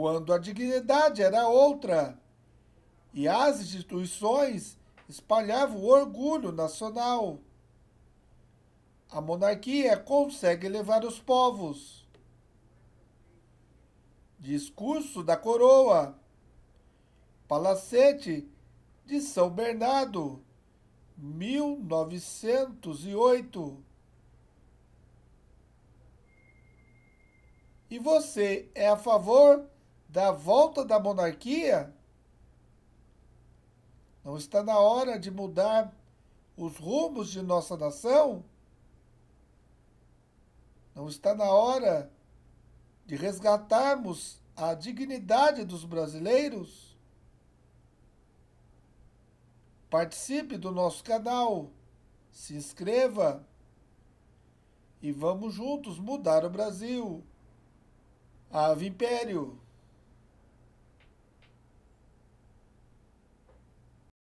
quando a dignidade era outra e as instituições espalhavam o orgulho nacional. A monarquia consegue levar os povos. Discurso da Coroa Palacete de São Bernardo, 1908 E você é a favor? da volta da monarquia, não está na hora de mudar os rumos de nossa nação? Não está na hora de resgatarmos a dignidade dos brasileiros? Participe do nosso canal, se inscreva e vamos juntos mudar o Brasil. Ave Império!